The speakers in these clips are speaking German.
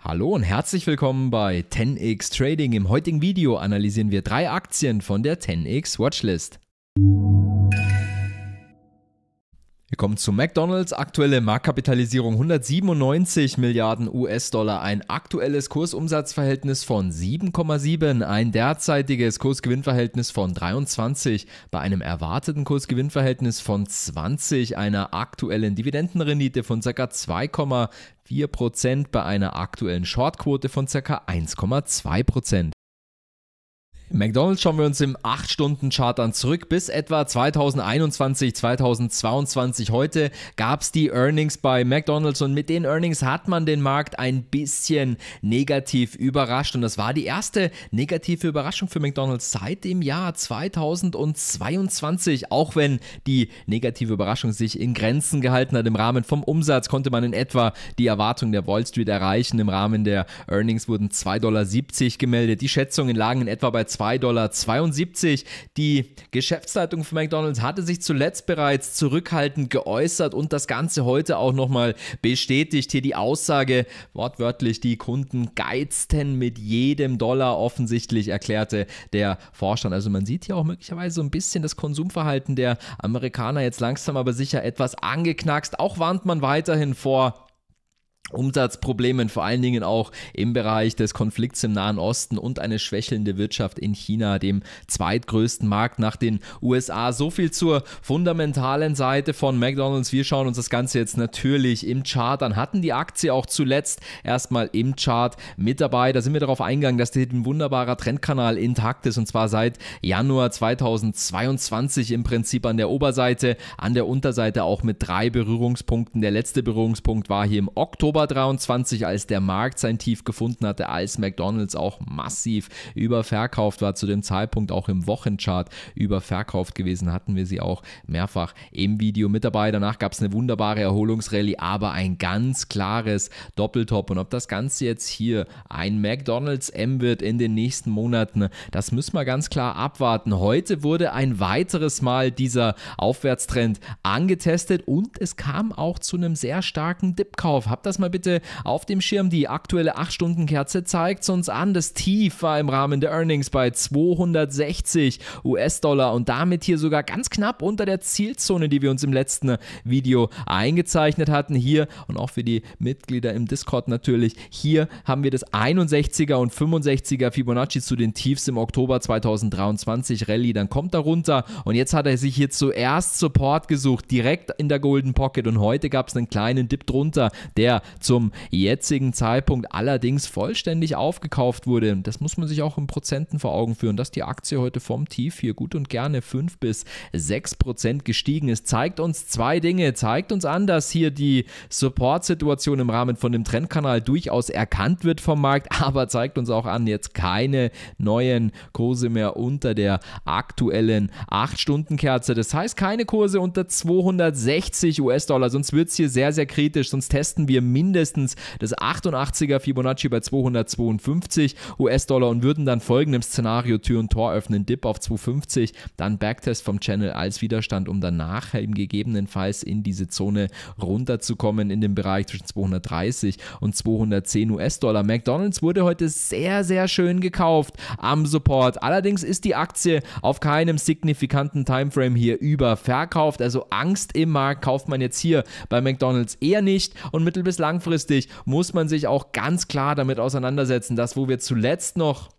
Hallo und herzlich willkommen bei 10x Trading. Im heutigen Video analysieren wir drei Aktien von der 10x Watchlist. Wir kommen zu McDonald's. Aktuelle Marktkapitalisierung 197 Milliarden US-Dollar, ein aktuelles Kursumsatzverhältnis von 7,7, ein derzeitiges Kursgewinnverhältnis von 23 bei einem erwarteten Kursgewinnverhältnis von 20, einer aktuellen Dividendenrendite von ca. 2,4% bei einer aktuellen Shortquote von ca. 1,2%. McDonald's schauen wir uns im 8-Stunden-Chart an zurück. Bis etwa 2021, 2022 heute gab es die Earnings bei McDonald's und mit den Earnings hat man den Markt ein bisschen negativ überrascht und das war die erste negative Überraschung für McDonald's seit dem Jahr 2022. Auch wenn die negative Überraschung sich in Grenzen gehalten hat, im Rahmen vom Umsatz konnte man in etwa die Erwartung der Wall Street erreichen. Im Rahmen der Earnings wurden 2,70 Dollar gemeldet. Die Schätzungen lagen in etwa bei 2,70 2,72 Dollar. Die Geschäftsleitung von McDonald's hatte sich zuletzt bereits zurückhaltend geäußert und das Ganze heute auch nochmal bestätigt. Hier die Aussage, wortwörtlich, die Kunden geizten mit jedem Dollar, offensichtlich erklärte der Vorstand. Also man sieht hier auch möglicherweise so ein bisschen das Konsumverhalten der Amerikaner jetzt langsam aber sicher etwas angeknackst. Auch warnt man weiterhin vor Umsatzproblemen, vor allen Dingen auch im Bereich des Konflikts im Nahen Osten und eine schwächelnde Wirtschaft in China, dem zweitgrößten Markt nach den USA. So viel zur fundamentalen Seite von McDonald's. Wir schauen uns das Ganze jetzt natürlich im Chart an. Hatten die Aktie auch zuletzt erstmal im Chart mit dabei. Da sind wir darauf eingegangen, dass ein wunderbarer Trendkanal intakt ist und zwar seit Januar 2022 im Prinzip an der Oberseite, an der Unterseite auch mit drei Berührungspunkten. Der letzte Berührungspunkt war hier im Oktober. Oktober 23, als der Markt sein Tief gefunden hatte, als McDonald's auch massiv überverkauft war, zu dem Zeitpunkt auch im Wochenchart überverkauft gewesen, hatten wir sie auch mehrfach im Video mit dabei. Danach gab es eine wunderbare Erholungsrallye, aber ein ganz klares Doppeltop. Und ob das Ganze jetzt hier ein McDonald's M wird in den nächsten Monaten, das müssen wir ganz klar abwarten. Heute wurde ein weiteres Mal dieser Aufwärtstrend angetestet und es kam auch zu einem sehr starken Dipkauf. Hab das mal mal bitte auf dem Schirm die aktuelle 8-Stunden-Kerze zeigt es uns an. Das Tief war im Rahmen der Earnings bei 260 US-Dollar und damit hier sogar ganz knapp unter der Zielzone, die wir uns im letzten Video eingezeichnet hatten. Hier und auch für die Mitglieder im Discord natürlich, hier haben wir das 61er und 65er Fibonacci zu den Tiefs im Oktober 2023 Rallye. Dann kommt er runter und jetzt hat er sich hier zuerst Support gesucht, direkt in der Golden Pocket und heute gab es einen kleinen Dip drunter, der zum jetzigen Zeitpunkt allerdings vollständig aufgekauft wurde. Das muss man sich auch in Prozenten vor Augen führen, dass die Aktie heute vom Tief hier gut und gerne 5 bis 6 Prozent gestiegen ist. Zeigt uns zwei Dinge. Zeigt uns an, dass hier die Support-Situation im Rahmen von dem Trendkanal durchaus erkannt wird vom Markt, aber zeigt uns auch an, jetzt keine neuen Kurse mehr unter der aktuellen 8-Stunden-Kerze. Das heißt, keine Kurse unter 260 US-Dollar, sonst wird es hier sehr, sehr kritisch, sonst testen wir mehr mindestens das 88er Fibonacci bei 252 US-Dollar und würden dann folgendem Szenario Tür und Tor öffnen, Dip auf 250, dann Backtest vom Channel als Widerstand, um danach eben gegebenenfalls in diese Zone runterzukommen in dem Bereich zwischen 230 und 210 US-Dollar. McDonald's wurde heute sehr, sehr schön gekauft am Support. Allerdings ist die Aktie auf keinem signifikanten Timeframe hier überverkauft. Also Angst im Markt kauft man jetzt hier bei McDonald's eher nicht und mittel bis lang langfristig muss man sich auch ganz klar damit auseinandersetzen, dass wo wir zuletzt noch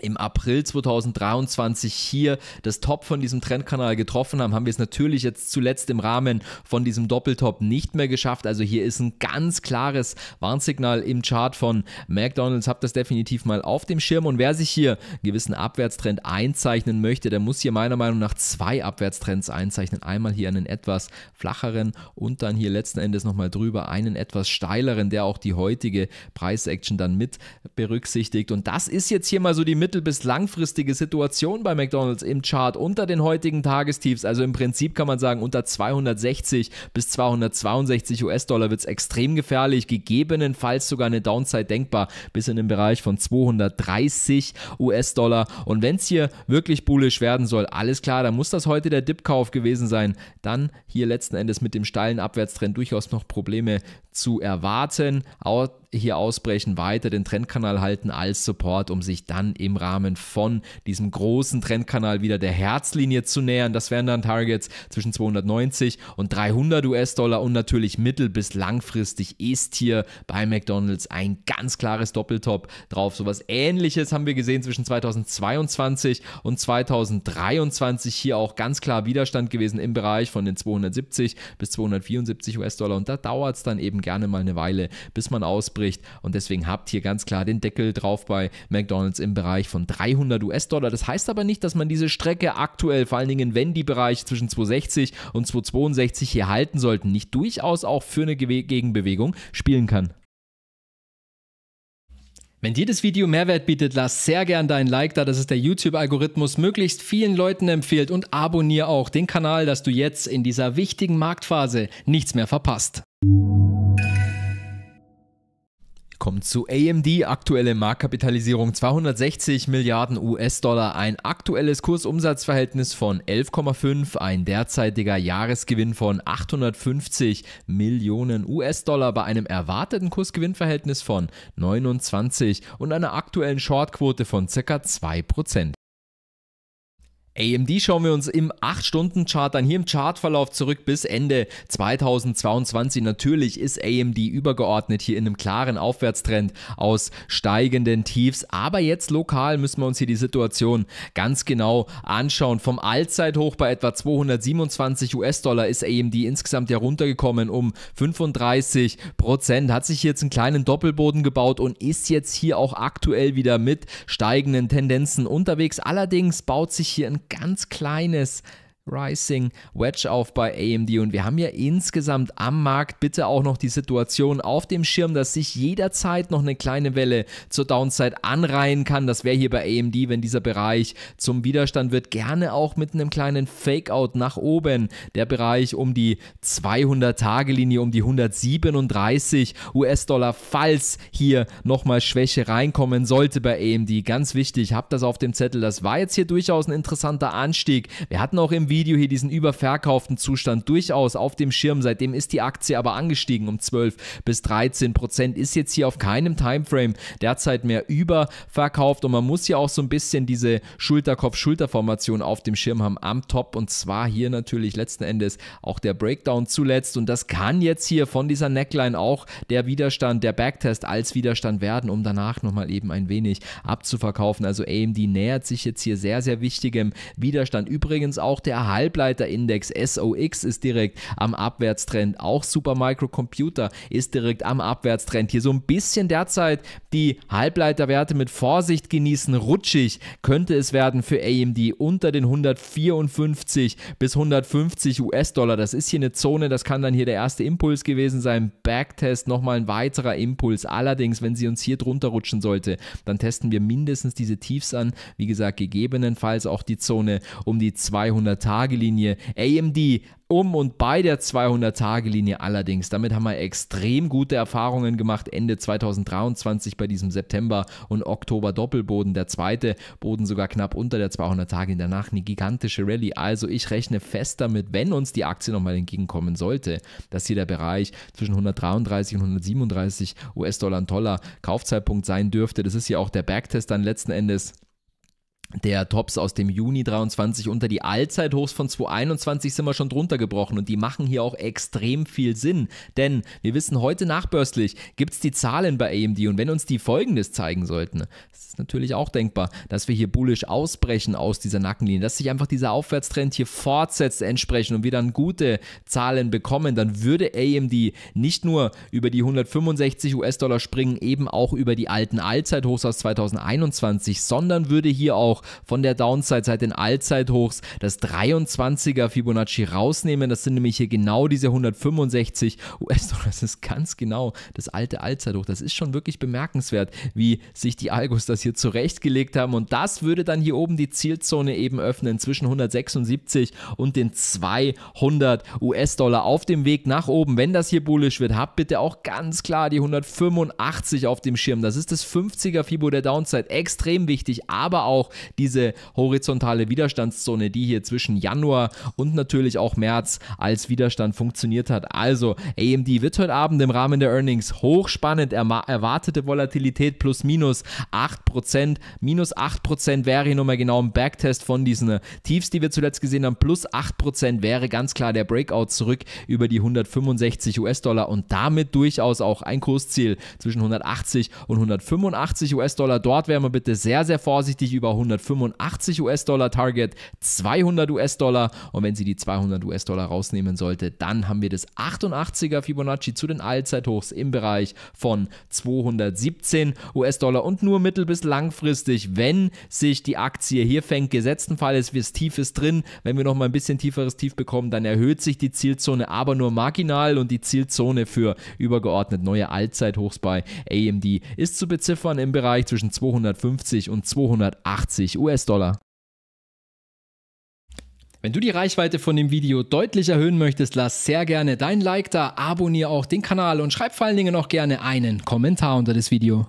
im April 2023 hier das Top von diesem Trendkanal getroffen haben, haben wir es natürlich jetzt zuletzt im Rahmen von diesem Doppeltop nicht mehr geschafft. Also hier ist ein ganz klares Warnsignal im Chart von McDonald's. Habt das definitiv mal auf dem Schirm. Und wer sich hier einen gewissen Abwärtstrend einzeichnen möchte, der muss hier meiner Meinung nach zwei Abwärtstrends einzeichnen. Einmal hier einen etwas flacheren und dann hier letzten Endes nochmal drüber einen etwas steileren, der auch die heutige Preisaction dann mit berücksichtigt. Und das ist jetzt hier mal so die mittel- bis langfristige Situation bei McDonald's im Chart unter den heutigen Tagestiefs. Also im Prinzip kann man sagen, unter 260 bis 262 US-Dollar wird es extrem gefährlich, gegebenenfalls sogar eine Downside denkbar bis in den Bereich von 230 US-Dollar. Und wenn es hier wirklich bullisch werden soll, alles klar, dann muss das heute der Dip-Kauf gewesen sein. Dann hier letzten Endes mit dem steilen Abwärtstrend durchaus noch Probleme zu erwarten. Aber hier ausbrechen, weiter den Trendkanal halten als Support, um sich dann im Rahmen von diesem großen Trendkanal wieder der Herzlinie zu nähern. Das wären dann Targets zwischen 290 und 300 US-Dollar und natürlich mittel- bis langfristig ist hier bei McDonald's ein ganz klares Doppeltop drauf. Sowas ähnliches haben wir gesehen zwischen 2022 und 2023 hier auch ganz klar Widerstand gewesen im Bereich von den 270 bis 274 US-Dollar und da dauert es dann eben gerne mal eine Weile, bis man ausbricht entspricht. Und deswegen habt hier ganz klar den Deckel drauf bei McDonald's im Bereich von 300 US-Dollar. Das heißt aber nicht, dass man diese Strecke aktuell, vor allen Dingen wenn die Bereich zwischen 260 und 262 hier halten sollten, nicht durchaus auch für eine Gegenbewegung spielen kann. Wenn dir das Video Mehrwert bietet, lass sehr gern dein Like da, dass es der YouTube-Algorithmus möglichst vielen Leuten empfiehlt und abonniere auch den Kanal, dass du jetzt in dieser wichtigen Marktphase nichts mehr verpasst kommt zu AMD. Aktuelle Marktkapitalisierung 260 Milliarden US-Dollar, ein aktuelles Kursumsatzverhältnis von 11,5, ein derzeitiger Jahresgewinn von 850 Millionen US-Dollar bei einem erwarteten Kursgewinnverhältnis von 29 und einer aktuellen Shortquote von ca. 2%. AMD schauen wir uns im 8-Stunden-Chart an, hier im Chartverlauf zurück bis Ende 2022. Natürlich ist AMD übergeordnet hier in einem klaren Aufwärtstrend aus steigenden Tiefs, aber jetzt lokal müssen wir uns hier die Situation ganz genau anschauen. Vom Allzeithoch bei etwa 227 US-Dollar ist AMD insgesamt ja runtergekommen um 35 Prozent, hat sich jetzt einen kleinen Doppelboden gebaut und ist jetzt hier auch aktuell wieder mit steigenden Tendenzen unterwegs. Allerdings baut sich hier ein ganz kleines Rising Wedge auf bei AMD und wir haben ja insgesamt am Markt bitte auch noch die Situation auf dem Schirm, dass sich jederzeit noch eine kleine Welle zur Downside anreihen kann. Das wäre hier bei AMD, wenn dieser Bereich zum Widerstand wird, gerne auch mit einem kleinen Fakeout nach oben. Der Bereich um die 200-Tage-Linie, um die 137 US-Dollar, falls hier nochmal Schwäche reinkommen sollte bei AMD. Ganz wichtig, habt das auf dem Zettel. Das war jetzt hier durchaus ein interessanter Anstieg. Wir hatten auch im Video hier diesen überverkauften Zustand durchaus auf dem Schirm. Seitdem ist die Aktie aber angestiegen um 12 bis 13 Prozent. Ist jetzt hier auf keinem Timeframe derzeit mehr überverkauft und man muss ja auch so ein bisschen diese Schulterkopf-Schulterformation auf dem Schirm haben am Top und zwar hier natürlich letzten Endes auch der Breakdown zuletzt und das kann jetzt hier von dieser Neckline auch der Widerstand, der Backtest als Widerstand werden, um danach nochmal eben ein wenig abzuverkaufen. Also AMD nähert sich jetzt hier sehr, sehr wichtigem Widerstand. Übrigens auch der der Halbleiterindex SOX ist direkt am Abwärtstrend. Auch Supermicrocomputer ist direkt am Abwärtstrend. Hier so ein bisschen derzeit die Halbleiterwerte mit Vorsicht genießen. Rutschig könnte es werden für AMD unter den 154 bis 150 US-Dollar. Das ist hier eine Zone, das kann dann hier der erste Impuls gewesen sein. Backtest, nochmal ein weiterer Impuls. Allerdings, wenn sie uns hier drunter rutschen sollte, dann testen wir mindestens diese Tiefs an. Wie gesagt, gegebenenfalls auch die Zone um die 200 200-Tage-Linie. AMD um und bei der 200-Tage-Linie allerdings. Damit haben wir extrem gute Erfahrungen gemacht Ende 2023 bei diesem September und Oktober Doppelboden. Der zweite Boden sogar knapp unter der 200-Tage. linie Danach eine gigantische Rallye. Also ich rechne fest damit, wenn uns die Aktie nochmal entgegenkommen sollte, dass hier der Bereich zwischen 133 und 137 US-Dollar und Kaufzeitpunkt sein dürfte. Das ist ja auch der Bergtest dann letzten Endes der Tops aus dem Juni 23 unter die Allzeithochs von 2021 sind wir schon drunter gebrochen und die machen hier auch extrem viel Sinn, denn wir wissen heute nachbörslich gibt es die Zahlen bei AMD und wenn uns die folgendes zeigen sollten, das ist natürlich auch denkbar, dass wir hier bullisch ausbrechen aus dieser Nackenlinie, dass sich einfach dieser Aufwärtstrend hier fortsetzt entsprechend und wir dann gute Zahlen bekommen, dann würde AMD nicht nur über die 165 US-Dollar springen, eben auch über die alten Allzeithochs aus 2021, sondern würde hier auch auch von der Downside seit den Allzeithochs das 23er Fibonacci rausnehmen. Das sind nämlich hier genau diese 165 US-Dollar. Das ist ganz genau das alte Allzeithoch. Das ist schon wirklich bemerkenswert, wie sich die Algos das hier zurechtgelegt haben. Und das würde dann hier oben die Zielzone eben öffnen zwischen 176 und den 200 US-Dollar auf dem Weg nach oben. Wenn das hier bullisch wird, habt bitte auch ganz klar die 185 auf dem Schirm. Das ist das 50er Fibo der Downside. Extrem wichtig, aber auch diese horizontale Widerstandszone, die hier zwischen Januar und natürlich auch März als Widerstand funktioniert hat. Also AMD wird heute Abend im Rahmen der Earnings hochspannend. Erwartete Volatilität plus minus 8%. Minus 8% wäre hier nochmal genau ein Backtest von diesen Tiefs, die wir zuletzt gesehen haben. Plus 8% wäre ganz klar der Breakout zurück über die 165 US-Dollar und damit durchaus auch ein Kursziel zwischen 180 und 185 US-Dollar. Dort wären wir bitte sehr, sehr vorsichtig über 100. 185 US-Dollar Target, 200 US-Dollar und wenn sie die 200 US-Dollar rausnehmen sollte, dann haben wir das 88er Fibonacci zu den Allzeithochs im Bereich von 217 US-Dollar und nur mittel- bis langfristig, wenn sich die Aktie hier fängt, gesetzten Fall ist, wir tief ist drin, wenn wir nochmal ein bisschen tieferes Tief bekommen, dann erhöht sich die Zielzone aber nur marginal und die Zielzone für übergeordnet neue Allzeithochs bei AMD ist zu beziffern im Bereich zwischen 250 und 280 1,50 US-Dollar. Wenn du die Reichweite von dem Video deutlich erhöhen möchtest, lass sehr gerne dein Like da, abonniere auch den Kanal und schreib vor allen Dingen auch gerne einen Kommentar unter das Video.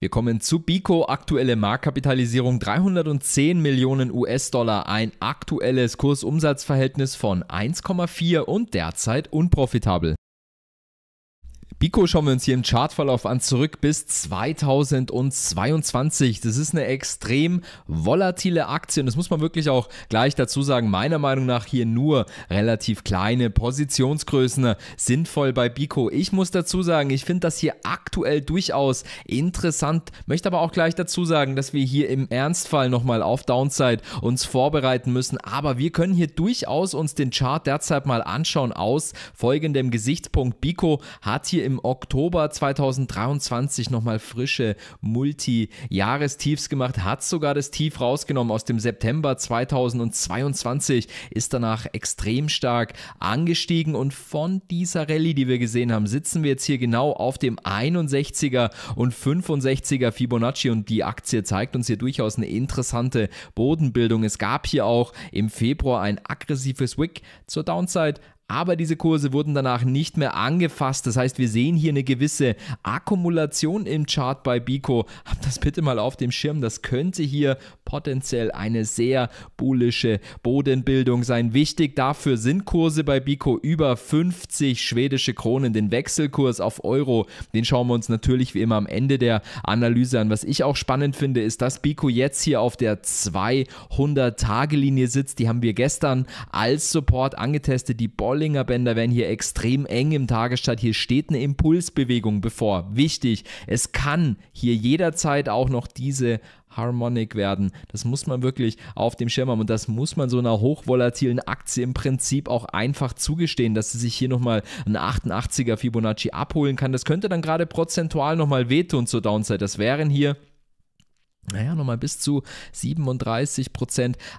Wir kommen zu Bico, aktuelle Marktkapitalisierung 310 Millionen US-Dollar, ein aktuelles Kursumsatzverhältnis von 1,4 und derzeit unprofitabel. Biko, schauen wir uns hier im Chartverlauf an, zurück bis 2022. Das ist eine extrem volatile Aktie und das muss man wirklich auch gleich dazu sagen. Meiner Meinung nach hier nur relativ kleine Positionsgrößen sinnvoll bei Biko. Ich muss dazu sagen, ich finde das hier aktuell durchaus interessant, möchte aber auch gleich dazu sagen, dass wir hier im Ernstfall nochmal auf Downside uns vorbereiten müssen. Aber wir können hier durchaus uns den Chart derzeit mal anschauen aus folgendem Gesichtspunkt. Biko hat hier im Oktober 2023 nochmal frische Multi-Jahrestiefs gemacht, hat sogar das Tief rausgenommen aus dem September 2022, ist danach extrem stark angestiegen und von dieser Rallye, die wir gesehen haben, sitzen wir jetzt hier genau auf dem 61er und 65er Fibonacci und die Aktie zeigt uns hier durchaus eine interessante Bodenbildung. Es gab hier auch im Februar ein aggressives Wick zur Downside, aber diese Kurse wurden danach nicht mehr angefasst. Das heißt, wir sehen hier eine gewisse Akkumulation im Chart bei Biko. Habt das bitte mal auf dem Schirm. Das könnte hier potenziell eine sehr bullische Bodenbildung sein. Wichtig dafür sind Kurse bei Biko über 50 schwedische Kronen. Den Wechselkurs auf Euro, den schauen wir uns natürlich wie immer am Ende der Analyse an. Was ich auch spannend finde, ist, dass Biko jetzt hier auf der 200-Tage-Linie sitzt. Die haben wir gestern als Support angetestet. Die Boll Bollinger Bänder werden hier extrem eng im Tagestart. Hier steht eine Impulsbewegung bevor. Wichtig, es kann hier jederzeit auch noch diese Harmonic werden. Das muss man wirklich auf dem Schirm haben und das muss man so einer hochvolatilen Aktie im Prinzip auch einfach zugestehen, dass sie sich hier nochmal ein 88er Fibonacci abholen kann. Das könnte dann gerade prozentual nochmal wehtun zur Downside. Das wären hier naja, nochmal bis zu 37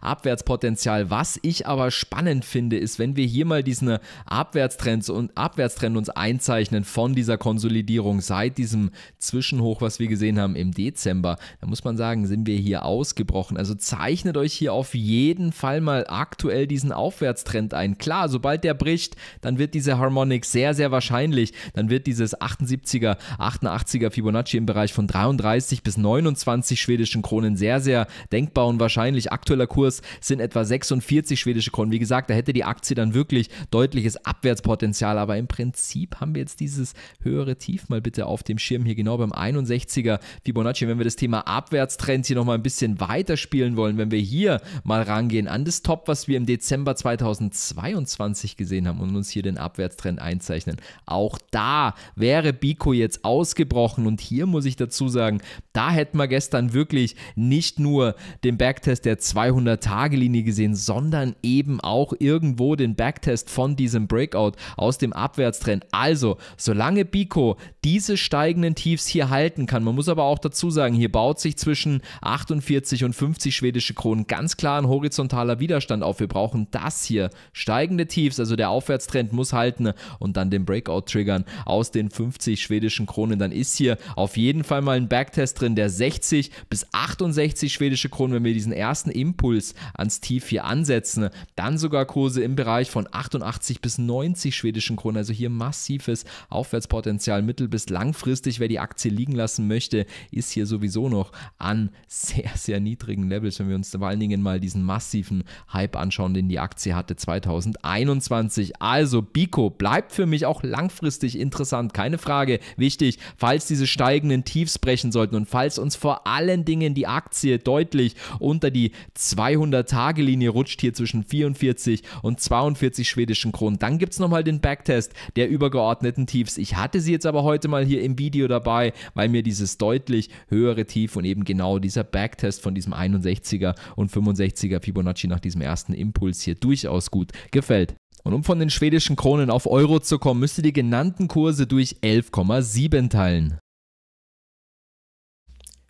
Abwärtspotenzial. Was ich aber spannend finde, ist, wenn wir hier mal diesen Abwärtstrend, und Abwärtstrend uns einzeichnen von dieser Konsolidierung seit diesem Zwischenhoch, was wir gesehen haben im Dezember, dann muss man sagen, sind wir hier ausgebrochen. Also zeichnet euch hier auf jeden Fall mal aktuell diesen Aufwärtstrend ein. Klar, sobald der bricht, dann wird diese Harmonic sehr, sehr wahrscheinlich, dann wird dieses 78er, 88er Fibonacci im Bereich von 33 bis 29 schwedisch schwedischen Kronen sehr, sehr denkbar und wahrscheinlich. Aktueller Kurs sind etwa 46 schwedische Kronen. Wie gesagt, da hätte die Aktie dann wirklich deutliches Abwärtspotenzial. Aber im Prinzip haben wir jetzt dieses höhere Tief mal bitte auf dem Schirm hier genau beim 61er Fibonacci. Wenn wir das Thema Abwärtstrend hier nochmal ein bisschen weiter spielen wollen, wenn wir hier mal rangehen an das Top, was wir im Dezember 2022 gesehen haben und uns hier den Abwärtstrend einzeichnen. Auch da wäre Biko jetzt ausgebrochen und hier muss ich dazu sagen, da hätten wir gestern wirklich wirklich nicht nur den Backtest der 200-Tage-Linie gesehen, sondern eben auch irgendwo den Backtest von diesem Breakout aus dem Abwärtstrend. Also, solange Biko diese steigenden Tiefs hier halten kann. Man muss aber auch dazu sagen, hier baut sich zwischen 48 und 50 schwedische Kronen ganz klar ein horizontaler Widerstand auf. Wir brauchen das hier. Steigende Tiefs, also der Aufwärtstrend muss halten und dann den Breakout triggern aus den 50 schwedischen Kronen. Dann ist hier auf jeden Fall mal ein Backtest drin, der 60 bis 68 schwedische Kronen, wenn wir diesen ersten Impuls ans Tief hier ansetzen. Dann sogar Kurse im Bereich von 88 bis 90 schwedischen Kronen. Also hier massives Aufwärtspotenzial mittel mittel- bis langfristig, wer die Aktie liegen lassen möchte, ist hier sowieso noch an sehr, sehr niedrigen Levels, wenn wir uns vor allen Dingen mal diesen massiven Hype anschauen, den die Aktie hatte 2021. Also Biko bleibt für mich auch langfristig interessant, keine Frage. Wichtig, falls diese steigenden Tiefs brechen sollten und falls uns vor allen Dingen die Aktie deutlich unter die 200-Tage-Linie rutscht, hier zwischen 44 und 42 schwedischen Kronen, dann gibt es nochmal den Backtest der übergeordneten Tiefs. Ich hatte sie jetzt aber heute heute mal hier im Video dabei, weil mir dieses deutlich höhere Tief und eben genau dieser Backtest von diesem 61er und 65er Fibonacci nach diesem ersten Impuls hier durchaus gut gefällt. Und um von den schwedischen Kronen auf Euro zu kommen, müsst ihr die genannten Kurse durch 11,7 teilen.